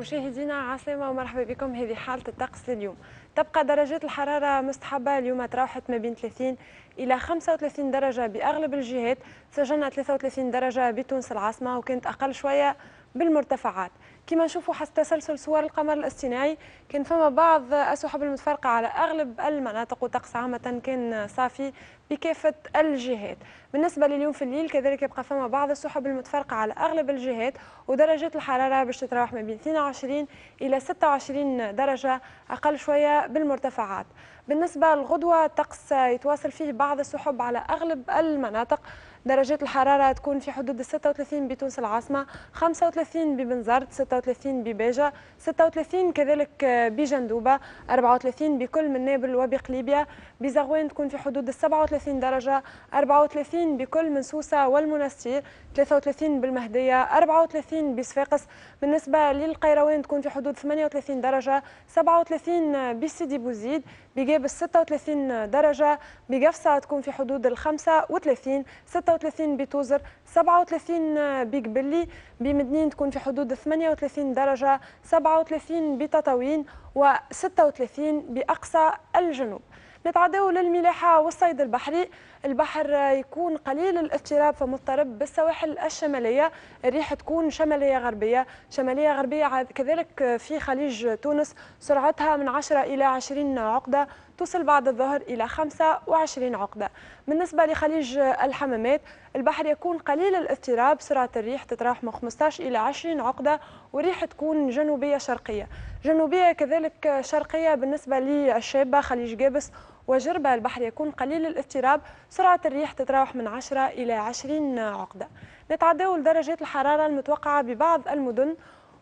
مشاهدينا عاصمه ومرحبا بكم هذه حاله الطقس اليوم تبقى درجات الحراره مستحبه اليوم تراوحت ما بين 30 الى 35 درجه باغلب الجهات سجلنا 33 درجه بتونس العاصمه وكانت اقل شويه بالمرتفعات كما نشوفوا حسب تسلسل صور القمر الاصطناعي كان فما بعض السحب المتفرقة على أغلب المناطق وطقس عامة كان صافي بكافة الجهات بالنسبة لليوم في الليل كذلك يبقى فما بعض السحب المتفرقة على أغلب الجهات ودرجات الحرارة باش تتراوح ما بين 22 إلى 26 درجة أقل شوية بالمرتفعات بالنسبة للغدوة الطقس يتواصل فيه بعض السحب على أغلب المناطق درجات الحراره تكون في حدود 36 بتونس العاصمه 35 ببنزرت 36 بباجه 36 كذلك بجندوبه 34 بكل من نابل وبقليبيا بزغوان تكون في حدود 37 درجه 34 بكل من سوسه والمنستير 33 بالمهديه 34 بصفاقس بالنسبه للقيروان تكون في حدود 38 درجه 37 بسيدي بوزيد بجابل 36 درجه بقفصه تكون في حدود ال 35 36 36 بتوزر 37 بقبلي بمدنين تكون في حدود 38 درجة 37 بتطاوين و36 بأقصى الجنوب نتعداو للملاحة والصيد البحري البحر يكون قليل الاضطراب فمضطرب بالسواحل الشمالية الريح تكون شمالية غربية شمالية غربية كذلك في خليج تونس سرعتها من 10 إلى 20 عقدة تصل بعد الظهر إلى 25 عقدة بالنسبة لخليج الحمامات البحر يكون قليل الاضطراب سرعة الريح تتراوح من 15 إلى 20 عقدة وريح تكون جنوبية شرقية جنوبية كذلك شرقية بالنسبة للشابة خليج جابس وجربة البحر يكون قليل الاضطراب سرعة الريح تتراوح من 10 إلى 20 عقدة نتعداو درجات الحرارة المتوقعة ببعض المدن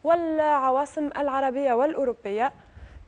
والعواصم العربية والأوروبية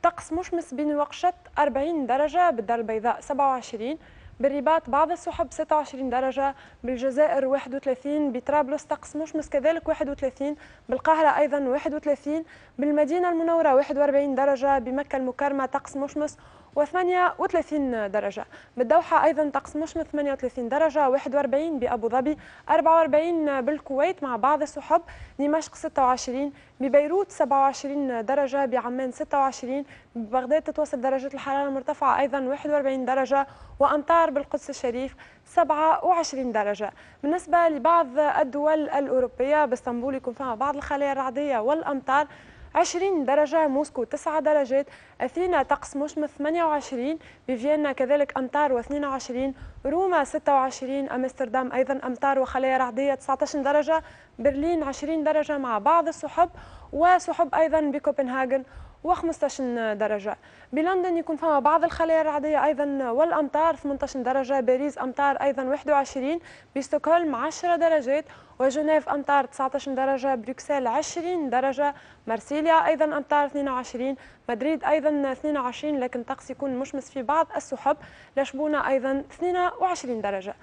طقس مشمس بين وقشة 40 درجة بالدار البيضاء 27 بالرباط بعض السحب 26 درجة بالجزائر 31 بطرابلس طقس مشمس كذلك 31 بالقاهرة أيضا 31 بالمدينة المنورة 41 درجة بمكة المكرمة طقس مشمس و38 درجة بالدوحة أيضا طقس مشمس 38 درجة 41 بأبو ظبي 44 بالكويت مع بعض السحب دمشق 26 ببيروت 27 درجة بعمان 26 ببغداد تتوصل درجة الحرارة المرتفعة أيضا 41 درجة وأمطار بالقدس الشريف 27 درجة بالنسبة لبعض الدول الأوروبية باسطنبول يكون فيها بعض الخلايا الرعدية والأمطار 20 درجة موسكو 9 درجات أثينا طقس مشمس 28 بفيينا كذلك أمطار و22 روما 26 أمستردام أيضا أمطار وخلايا رعدية 19 درجة برلين 20 درجة مع بعض السحب وسحب أيضا بكوبنهاجن و15 درجة بلندن يكون فما بعض الخلايا الرعدية أيضا والأمطار 18 درجة باريس أمطار أيضا 21 بستوكهولم 10 درجات وجنيف أمطار 19 درجة بروكسل 20 درجة مارسيليا أيضا أمطار 22 مدريد أيضا 22 لكن الطقس يكون مشمس في بعض السحب لشبونة أيضا 22 درجة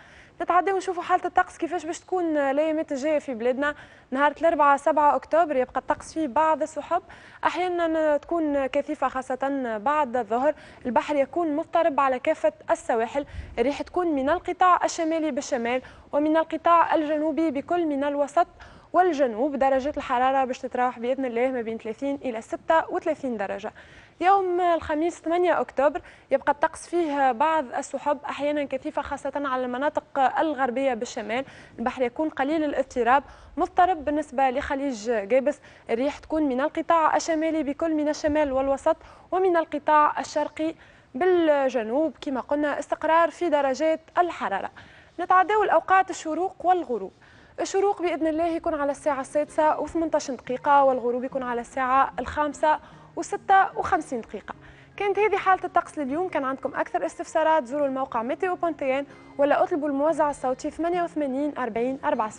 نتعداو ونشوفوا حاله الطقس كيفاش باش تكون الايامات الجايه في بلادنا نهار الاربعاء 7 اكتوبر يبقى الطقس فيه بعض السحب احيانا تكون كثيفه خاصه بعد الظهر البحر يكون مضطرب على كافه السواحل الريح تكون من القطاع الشمالي بالشمال ومن القطاع الجنوبي بكل من الوسط والجنوب درجات الحرارة باش تتراوح بإذن الله ما بين 30 إلى 36 درجة يوم الخميس 8 أكتوبر يبقى الطقس فيه بعض السحب أحيانا كثيفة خاصة على المناطق الغربية بالشمال البحر يكون قليل الاضطراب مضطرب بالنسبة لخليج جابس الريح تكون من القطاع الشمالي بكل من الشمال والوسط ومن القطاع الشرقي بالجنوب كما قلنا استقرار في درجات الحرارة نتعداو الأوقات الشروق والغروب الشروق باذن الله يكون على الساعه السادسه و18 دقيقه والغروب يكون على الساعه الخامسه و56 دقيقه كانت هذه حالة الطقس لليوم كان عندكم أكثر استفسارات زوروا الموقع ميتيو بونتيان ولا اطلبوا الموزع الصوتي 88 40 4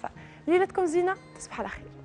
ليلتكم زينة تصبح على خير